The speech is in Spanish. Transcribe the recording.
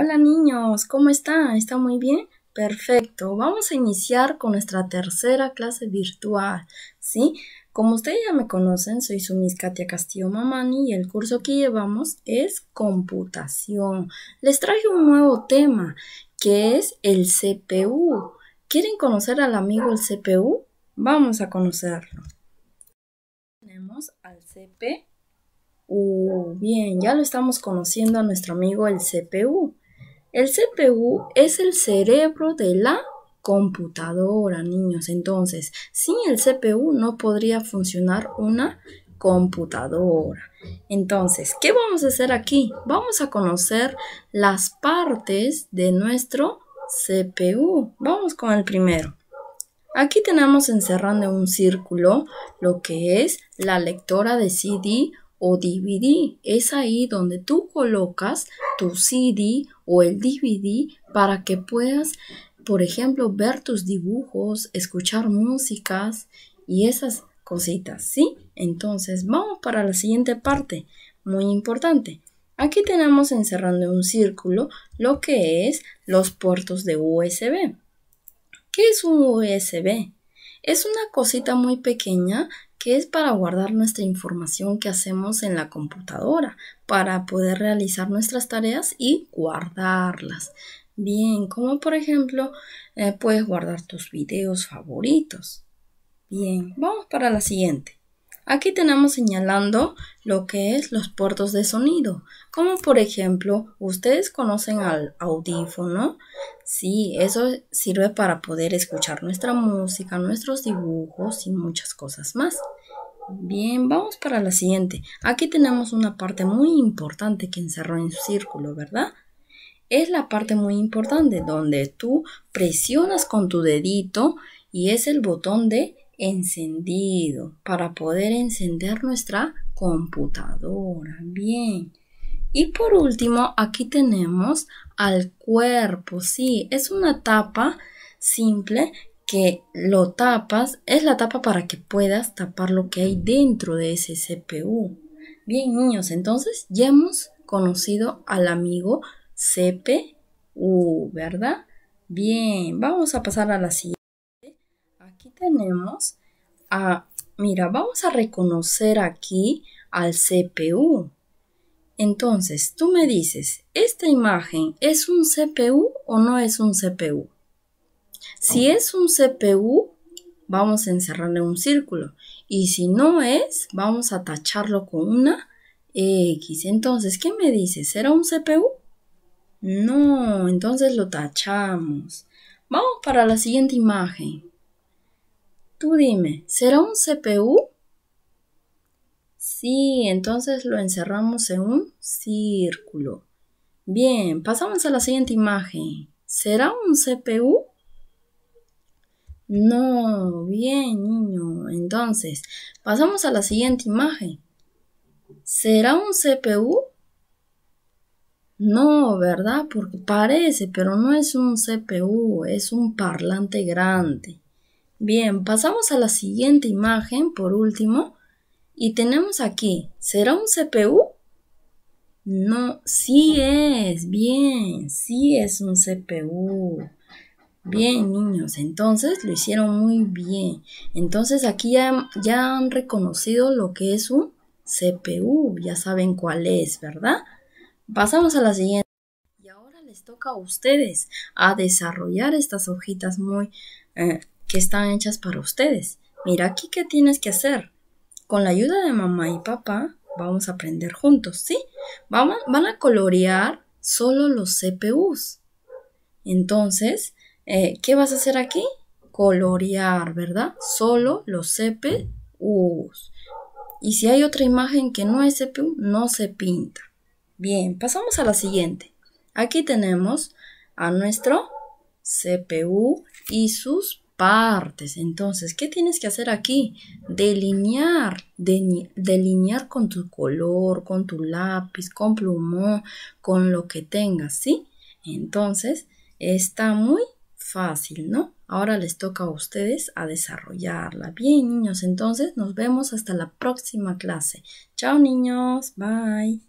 Hola niños, ¿cómo están? Está muy bien? Perfecto, vamos a iniciar con nuestra tercera clase virtual, ¿sí? Como ustedes ya me conocen, soy su Miss Katia Castillo Mamani y el curso que llevamos es computación. Les traje un nuevo tema que es el CPU. ¿Quieren conocer al amigo el CPU? Vamos a conocerlo. Tenemos al CPU. Bien, ya lo estamos conociendo a nuestro amigo el CPU. El CPU es el cerebro de la computadora, niños. Entonces, sin el CPU no podría funcionar una computadora. Entonces, ¿qué vamos a hacer aquí? Vamos a conocer las partes de nuestro CPU. Vamos con el primero. Aquí tenemos encerrando un círculo lo que es la lectora de CD o DVD. Es ahí donde tú colocas tu CD o el DVD para que puedas, por ejemplo, ver tus dibujos, escuchar músicas y esas cositas, ¿sí? Entonces, vamos para la siguiente parte, muy importante. Aquí tenemos encerrando un círculo lo que es los puertos de USB. ¿Qué es un USB? Es una cosita muy pequeña que es para guardar nuestra información que hacemos en la computadora, para poder realizar nuestras tareas y guardarlas. Bien, como por ejemplo eh, puedes guardar tus videos favoritos. Bien, vamos para la siguiente. Aquí tenemos señalando lo que es los puertos de sonido, como por ejemplo, ustedes conocen al audífono, sí, eso sirve para poder escuchar nuestra música, nuestros dibujos y muchas cosas más. Bien, vamos para la siguiente. Aquí tenemos una parte muy importante que encerró en su círculo, ¿verdad? Es la parte muy importante donde tú presionas con tu dedito y es el botón de encendido para poder encender nuestra computadora. Bien. Y por último, aquí tenemos al cuerpo. Sí, es una tapa simple que lo tapas. Es la tapa para que puedas tapar lo que hay dentro de ese CPU. Bien, niños, entonces ya hemos conocido al amigo CPU, ¿verdad? Bien, vamos a pasar a la siguiente tenemos a, mira, vamos a reconocer aquí al CPU. Entonces, tú me dices, ¿esta imagen es un CPU o no es un CPU? Si es un CPU, vamos a encerrarle un círculo. Y si no es, vamos a tacharlo con una X. Entonces, ¿qué me dices? ¿Será un CPU? No, entonces lo tachamos. Vamos para la siguiente imagen. Tú dime, ¿será un CPU? Sí, entonces lo encerramos en un círculo. Bien, pasamos a la siguiente imagen. ¿Será un CPU? No, bien, niño. Entonces, pasamos a la siguiente imagen. ¿Será un CPU? No, ¿verdad? Porque parece, pero no es un CPU, es un parlante grande. Bien, pasamos a la siguiente imagen por último y tenemos aquí, ¿será un CPU? No, sí es, bien, sí es un CPU. Bien, niños, entonces lo hicieron muy bien. Entonces aquí ya, han reconocido lo que es un CPU, ya saben cuál es, ¿verdad? Pasamos a la siguiente Y ahora les toca a ustedes a desarrollar estas hojitas muy eh, que están hechas para ustedes. Mira aquí qué tienes que hacer. Con la ayuda de mamá y papá vamos a aprender juntos, ¿sí? Vamos, van a colorear solo los CPUs. Entonces, eh, ¿qué vas a hacer aquí? Colorear, ¿verdad? Solo los CPUs. Y si hay otra imagen que no es CPU, no se pinta. Bien, pasamos a la siguiente. Aquí tenemos a nuestro CPU y sus partes. Entonces, ¿qué tienes que hacer aquí? Delinear, delinear con tu color, con tu lápiz, con plumón, con lo que tengas, ¿sí? Entonces, está muy fácil, ¿no? Ahora les toca a ustedes a desarrollarla. Bien, niños, entonces nos vemos hasta la próxima clase. Chao, niños. Bye.